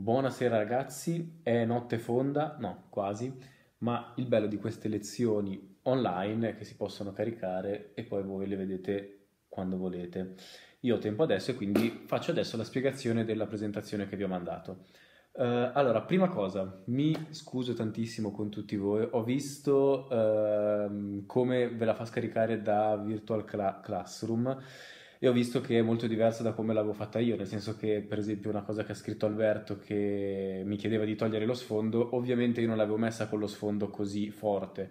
Buonasera ragazzi, è notte fonda, no, quasi, ma il bello di queste lezioni online è che si possono caricare e poi voi le vedete quando volete. Io ho tempo adesso e quindi faccio adesso la spiegazione della presentazione che vi ho mandato. Uh, allora, prima cosa, mi scuso tantissimo con tutti voi, ho visto uh, come ve la fa scaricare da Virtual Cla- Classroom e ho visto che è molto diversa da come l'avevo fatta io, nel senso che per esempio una cosa che ha scritto Alberto che mi chiedeva di togliere lo sfondo, ovviamente io non l'avevo messa con lo sfondo così forte,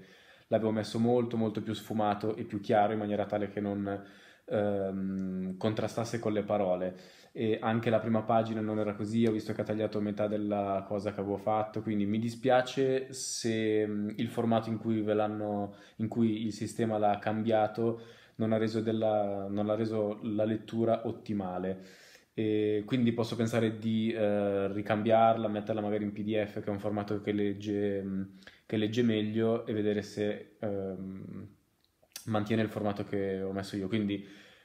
l'avevo messo molto molto più sfumato e più chiaro in maniera tale che non ehm, contrastasse con le parole e anche la prima pagina non era così, ho visto che ha tagliato metà della cosa che avevo fatto, quindi mi dispiace se il formato in cui, in cui il sistema l'ha cambiato non ha reso, della, non ha reso la lettura ottimale. E quindi posso pensare di eh, ricambiarla, metterla magari in PDF, che è un formato che legge, che legge meglio, e vedere se eh, mantiene il formato che ho messo io. Quindi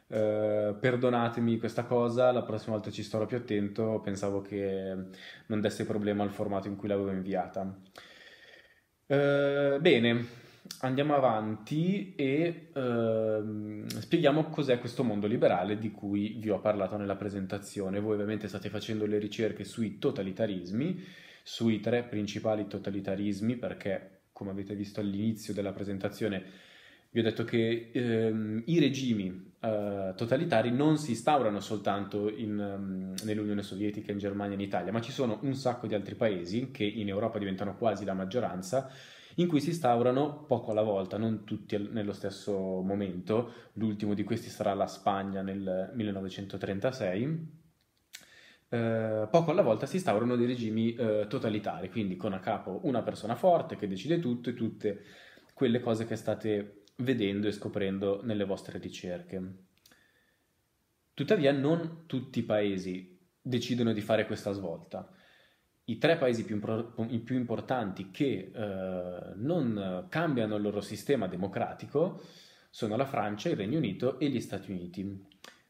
eh, perdonatemi questa cosa, la prossima volta ci starò più attento, pensavo che non desse problema al formato in cui l'avevo inviata. Eh, bene, andiamo avanti e ehm, spieghiamo cos'è questo mondo liberale di cui vi ho parlato nella presentazione. Voi ovviamente state facendo le ricerche sui totalitarismi, sui tre principali totalitarismi, perché come avete visto all'inizio della presentazione vi ho detto che ehm, i regimi eh, totalitari non si instaurano soltanto in, um, nell'Unione Sovietica, in Germania, in Italia, ma ci sono un sacco di altri paesi che in Europa diventano quasi la maggioranza in cui si instaurano poco alla volta, non tutti nello stesso momento. L'ultimo di questi sarà la Spagna nel 1936. Eh, poco alla volta si instaurano dei regimi eh, totalitari, quindi con a capo una persona forte che decide tutto e tutte quelle cose che state vedendo e scoprendo nelle vostre ricerche. Tuttavia non tutti i paesi decidono di fare questa svolta i tre paesi più, impor- più importanti che eh, non cambiano il loro sistema democratico sono la Francia, il Regno Unito e gli Stati Uniti.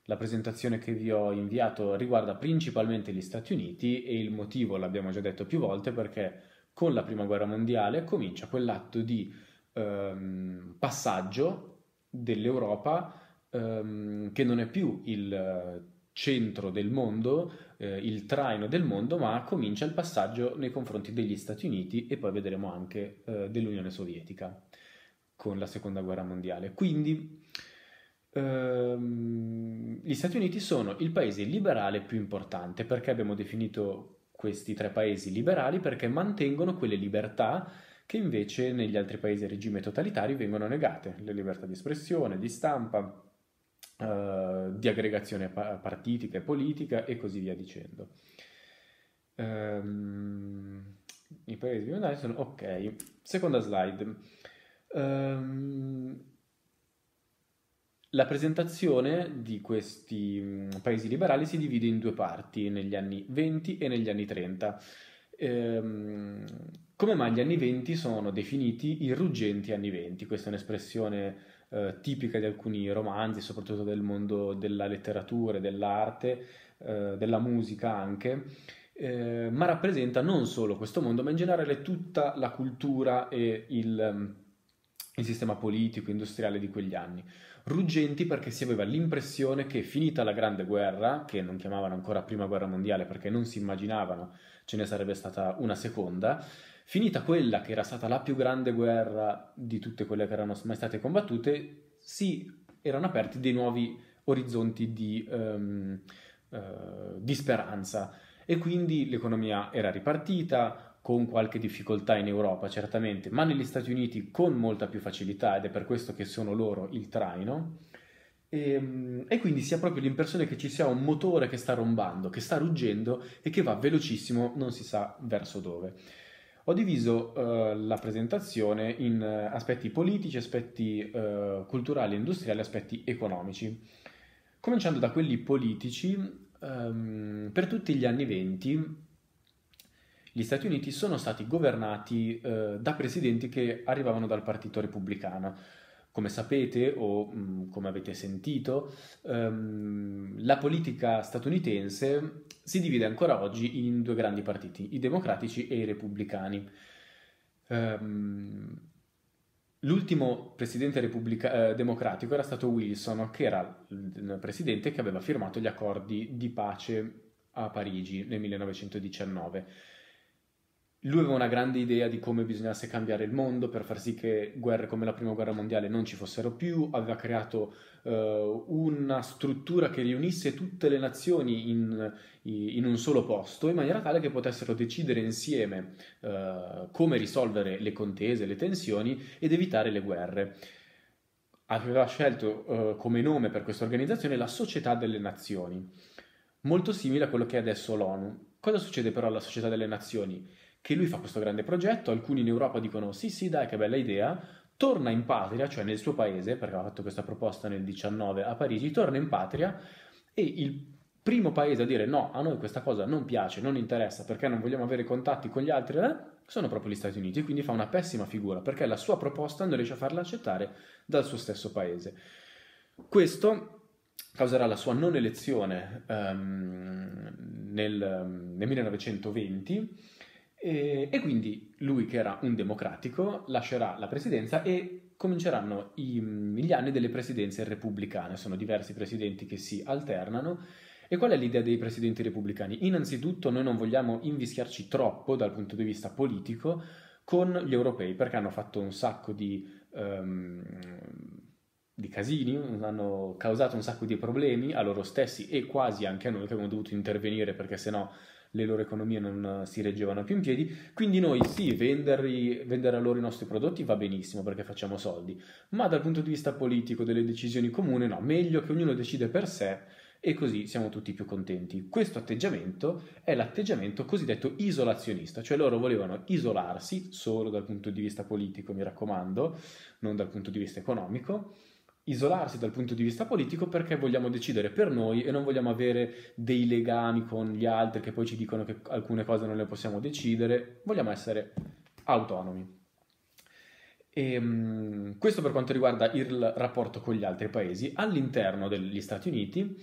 La presentazione che vi ho inviato riguarda principalmente gli Stati Uniti e il motivo l'abbiamo già detto più volte perché con la Prima Guerra Mondiale comincia quell'atto di ehm, passaggio dell'Europa ehm, che non è più il centro del mondo, eh, il traino del mondo, ma comincia il passaggio nei confronti degli Stati Uniti e poi vedremo anche eh, dell'Unione Sovietica con la Seconda Guerra Mondiale. Quindi ehm, gli Stati Uniti sono il paese liberale più importante, perché abbiamo definito questi tre paesi liberali? Perché mantengono quelle libertà che invece negli altri paesi a regime totalitario vengono negate, le libertà di espressione, di stampa, eh, di aggregazione partitica e politica e così via dicendo. Um, I paesi bionari sono ok. Seconda slide. Um, la presentazione di questi mm, paesi liberali si divide in due parti, negli anni 20 e negli anni 30. Ehm, come mai gli anni 20 sono definiti i ruggenti anni 20? Questa è un'espressione eh, tipica di alcuni romanzi, soprattutto del mondo della letteratura, dell'arte, eh, della musica anche, eh, ma rappresenta non solo questo mondo, ma in generale tutta la cultura e il, mm, il sistema politico, industriale di quegli anni ruggenti perché si aveva l'impressione che finita la Grande Guerra, che non chiamavano ancora Prima Guerra Mondiale perché non si immaginavano ce ne sarebbe stata una seconda, Finita quella che era stata la più grande guerra di tutte quelle che erano mai state combattute, si erano aperti dei nuovi orizzonti di, um, uh, di speranza e quindi l'economia era ripartita, con qualche difficoltà in Europa certamente, ma negli Stati Uniti con molta più facilità ed è per questo che sono loro il traino. E, ehm, e, quindi si ha proprio l'impressione che ci sia un motore che sta rombando, che sta ruggendo e che va velocissimo, non si sa verso dove. Ho diviso eh, la presentazione in eh, aspetti politici, aspetti eh, culturali e industriali, aspetti economici. Cominciando da quelli politici, ehm, per tutti gli anni venti gli Stati Uniti sono stati governati eh, da presidenti che arrivavano dal Partito Repubblicano. Come sapete o mh, mm, come avete sentito, ehm, la politica statunitense si divide ancora oggi in due grandi partiti, i democratici e i repubblicani. Um, l'ultimo presidente repubblica- eh, democratico era stato Wilson, che era il presidente che aveva firmato gli accordi di pace a Parigi nel 1919 lui aveva una grande idea di come bisognasse cambiare il mondo per far sì che guerre come la prima guerra mondiale non ci fossero più, aveva creato eh, una struttura che riunisse tutte le nazioni in, in, un solo posto in maniera tale che potessero decidere insieme eh, come risolvere le contese, le tensioni ed evitare le guerre. Aveva scelto eh, come nome per questa organizzazione la Società delle Nazioni, molto simile a quello che è adesso l'ONU. Cosa succede però alla Società delle Nazioni? che lui fa questo grande progetto, alcuni in Europa dicono sì sì dai che bella idea, torna in patria, cioè nel suo paese, perché aveva fatto questa proposta nel 19 a Parigi, torna in patria e il primo paese a dire no, a noi questa cosa non piace, non interessa perché non vogliamo avere contatti con gli altri, eh? sono proprio gli Stati Uniti, quindi fa una pessima figura perché la sua proposta non riesce a farla accettare dal suo stesso paese. Questo causerà la sua non elezione um, nel, nel 1920 e, e quindi lui, che era un democratico, lascerà la presidenza e cominceranno i, gli anni delle presidenze repubblicane. Sono diversi presidenti che si alternano. E qual è l'idea dei presidenti repubblicani? Innanzitutto noi non vogliamo invischiarci troppo dal punto di vista politico con gli europei perché hanno fatto un sacco di, um, di casini, hanno causato un sacco di problemi a loro stessi e quasi anche a noi che abbiamo dovuto intervenire perché sennò le loro economie non eh, si reggevano più in piedi. Quindi noi sì, venderli, vendere a loro i nostri prodotti va benissimo perché facciamo soldi, ma dal punto di vista politico delle decisioni comune no, meglio che ognuno decide per sé e così siamo tutti più contenti. Questo atteggiamento è l'atteggiamento cosiddetto isolazionista, cioè loro volevano isolarsi solo dal punto di vista politico, mi raccomando, non dal punto di vista economico isolarsi dal punto di vista politico perché vogliamo decidere per noi e non vogliamo avere dei legami con gli altri che poi ci dicono che alcune cose non le possiamo decidere, vogliamo essere autonomi. E, ehm, questo per quanto riguarda il rapporto con gli altri paesi. All'interno degli Stati Uniti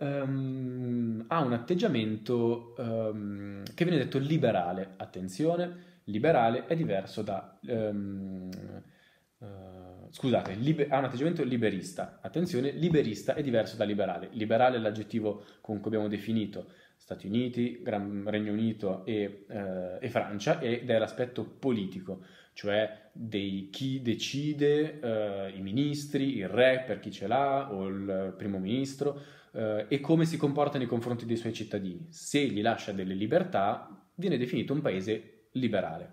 um, ha un atteggiamento um, che viene detto liberale. Attenzione, liberale è diverso da... Um, uh, scusate, liber- ha un atteggiamento liberista. Attenzione, liberista è diverso da liberale. Liberale è l'aggettivo con cui abbiamo definito Stati Uniti, Gran- Regno Unito e, eh, e, Francia ed è l'aspetto politico, cioè dei chi decide, eh, i ministri, il re per chi ce l'ha o il primo ministro eh, e come si comporta nei confronti dei suoi cittadini. Se gli lascia delle libertà viene definito un paese liberale.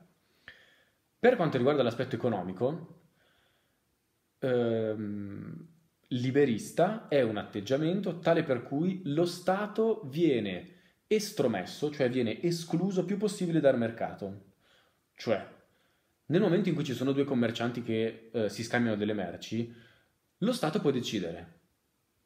Per quanto riguarda l'aspetto economico, ehm, liberista è un atteggiamento tale per cui lo Stato viene estromesso, cioè viene escluso più possibile dal mercato. Cioè, nel momento in cui ci sono due commercianti che eh, si scambiano delle merci, lo Stato può decidere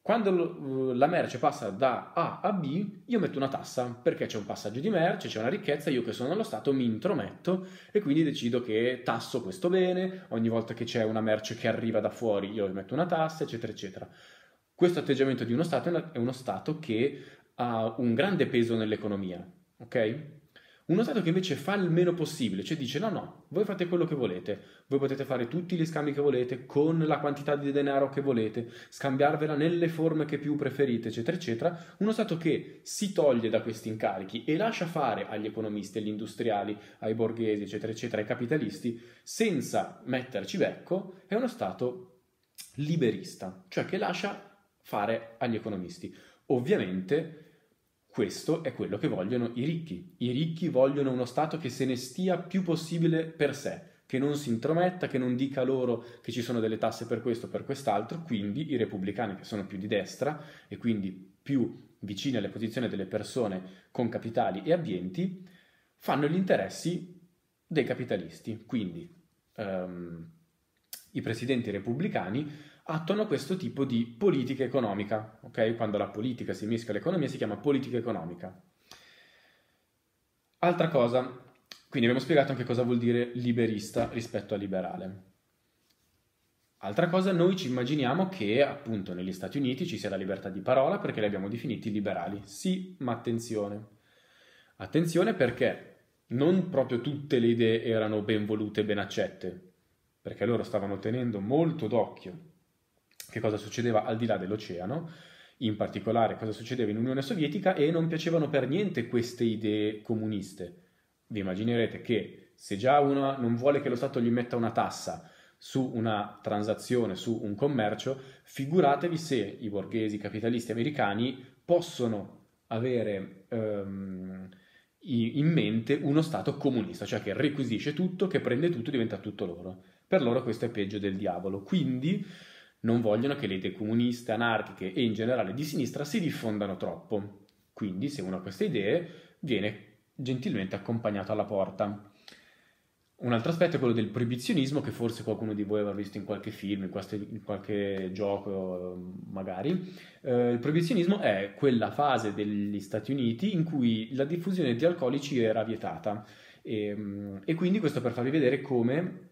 quando eh, la merce passa da A a B, io metto una tassa perché c'è un passaggio di merce, c'è una ricchezza, io che sono nello Stato mi intrometto e quindi decido che tasso questo bene, ogni volta che c'è una merce che arriva da fuori io metto una tassa, eccetera, eccetera. Questo atteggiamento di uno Stato è uno Stato che ha un grande peso nell'economia, ok? Uno certo. Stato che invece fa il meno possibile, cioè dice no, no, voi fate quello che volete, voi potete fare tutti gli scambi che volete, con la quantità di denaro che volete, scambiarvela nelle forme che più preferite, eccetera, eccetera. Uno Stato che si toglie da questi incarichi e lascia fare agli economisti, agli industriali, ai borghesi, eccetera, eccetera, ai capitalisti, senza metterci becco, è uno Stato liberista, cioè che lascia fare agli economisti. Ovviamente questo è quello che vogliono i ricchi. I ricchi vogliono uno Stato che se ne stia più possibile per sé, che non si intrometta, che non dica loro che ci sono delle tasse per questo o per quest'altro. Quindi i repubblicani, che sono più di destra e quindi più vicini alle posizioni delle persone con capitali e ambienti, fanno gli interessi dei capitalisti. Quindi, um, i presidenti repubblicani attuano questo tipo di politica economica, ok? Quando la politica si mischia all'economia si chiama politica economica. Altra cosa, quindi abbiamo spiegato anche cosa vuol dire liberista rispetto a liberale. Altra cosa, noi ci immaginiamo che appunto negli Stati Uniti ci sia la libertà di parola perché li abbiamo definiti liberali. Sì, ma attenzione. Attenzione perché non proprio tutte le idee erano ben volute ben accette perché loro stavano tenendo molto d'occhio che cosa succedeva al di là dell'oceano, in particolare cosa succedeva in Unione Sovietica e non piacevano per niente queste idee comuniste. Vi immaginerete che se già uno non vuole che lo Stato gli metta una tassa su una transazione, su un commercio, figuratevi se i borghesi capitalisti americani possono avere... Um, in mente uno Stato comunista, cioè che requisisce tutto, che prende tutto e diventa tutto loro. Per loro questo è peggio del diavolo. Quindi non vogliono che le idee comuniste, anarchiche e in generale di sinistra si diffondano troppo. Quindi se uno ha queste idee viene gentilmente accompagnato alla porta. Un altro aspetto è quello del proibizionismo, che forse qualcuno di voi avrà visto in qualche film, in qualche, in qualche gioco magari. Eh, il proibizionismo è quella fase degli Stati Uniti in cui la diffusione di alcolici era vietata. E, ehm, e quindi questo per farvi vedere come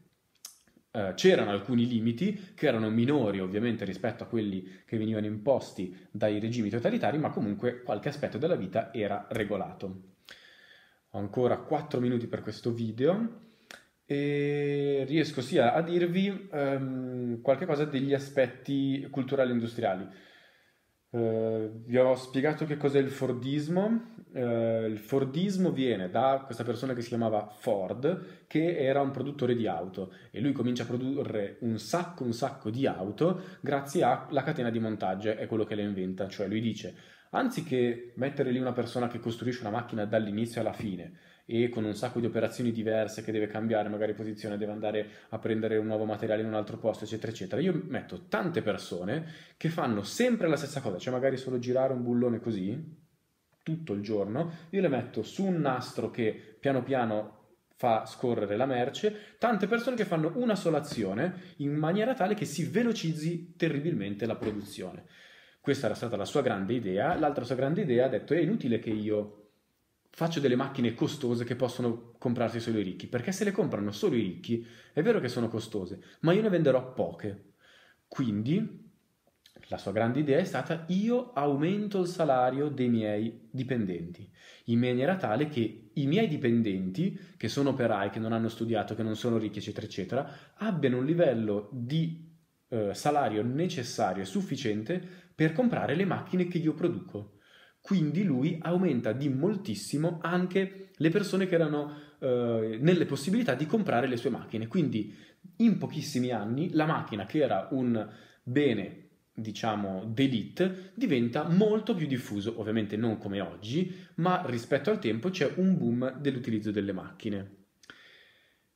eh, c'erano alcuni limiti che erano minori ovviamente rispetto a quelli che venivano imposti dai regimi totalitari, ma comunque qualche aspetto della vita era regolato. Ho ancora 4 minuti per questo video e riesco sia a dirvi um, qualche cosa degli aspetti culturali industriali. Uh, vi ho spiegato che cos'è il Fordismo. Uh, il Fordismo viene da questa persona che si chiamava Ford, che era un produttore di auto e lui comincia a produrre un sacco, un sacco di auto grazie alla catena di montaggio, è quello che la inventa. Cioè lui dice, anziché mettere lì una persona che costruisce una macchina dall'inizio alla fine, e con un sacco di operazioni diverse che deve cambiare magari posizione, deve andare a prendere un nuovo materiale in un altro posto, eccetera, eccetera. Io metto tante persone che fanno sempre la stessa cosa, cioè magari solo girare un bullone così tutto il giorno, io le metto su un nastro che piano piano fa scorrere la merce, tante persone che fanno una sola azione in maniera tale che si velocizzi terribilmente la produzione. Questa era stata la sua grande idea, l'altra sua grande idea ha detto è inutile che io faccio delle macchine costose che possono comprarsi solo i ricchi, perché se le comprano solo i ricchi è vero che sono costose, ma io ne venderò poche. Quindi la sua grande idea è stata io aumento il salario dei miei dipendenti, in maniera tale che i miei dipendenti, che sono operai, che non hanno studiato, che non sono ricchi, eccetera, eccetera, abbiano un livello di eh, salario necessario e sufficiente per comprare le macchine che io produco. Quindi lui aumenta di moltissimo anche le persone che erano eh, nelle possibilità di comprare le sue macchine. Quindi in pochissimi anni la macchina che era un bene diciamo d'elite diventa molto più diffuso ovviamente non come oggi ma rispetto al tempo c'è un boom dell'utilizzo delle macchine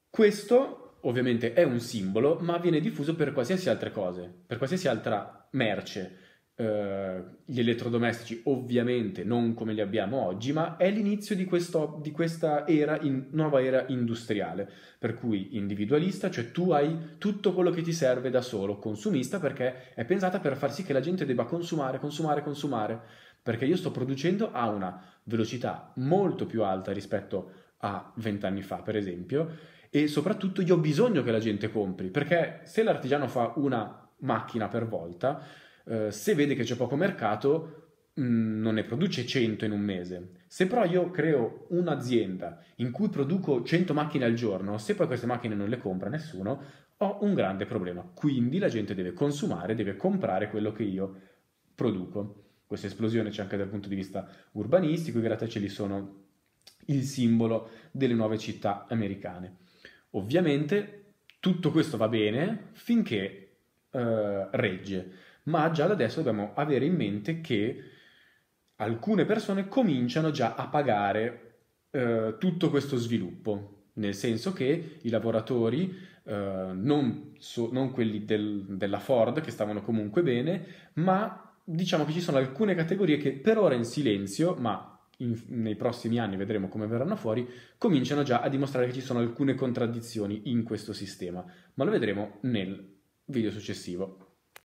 questo ovviamente è un simbolo ma viene diffuso per qualsiasi altra cosa per qualsiasi altra merce eh, gli elettrodomestici ovviamente non come li abbiamo oggi, ma è l'inizio di, questo, di questa era in, nuova era industriale, per cui individualista, cioè tu hai tutto quello che ti serve da solo, consumista perché è pensata per far sì che la gente debba consumare, consumare, consumare, perché io sto producendo a una velocità molto più alta rispetto a vent'anni fa, per esempio, e soprattutto io ho bisogno che la gente compri, perché se l'artigiano fa una macchina per volta, eh, se vede che c'è poco mercato mh, mm, non ne produce 100 in un mese. Se però io creo un'azienda in cui produco 100 macchine al giorno, se poi queste macchine non le compra nessuno, ho un grande problema. Quindi la gente deve consumare, deve comprare quello che io produco. Questa esplosione c'è anche dal punto di vista urbanistico, i grattacieli sono il simbolo delle nuove città americane. Ovviamente tutto questo va bene finché eh, regge ma già da adesso dobbiamo avere in mente che alcune persone cominciano già a pagare eh, tutto questo sviluppo, nel senso che i lavoratori, eh, non, so, non, quelli del, della Ford che stavano comunque bene, ma diciamo che ci sono alcune categorie che per ora in silenzio, ma in, nei prossimi anni vedremo come verranno fuori, cominciano già a dimostrare che ci sono alcune contraddizioni in questo sistema, ma lo vedremo nel video successivo.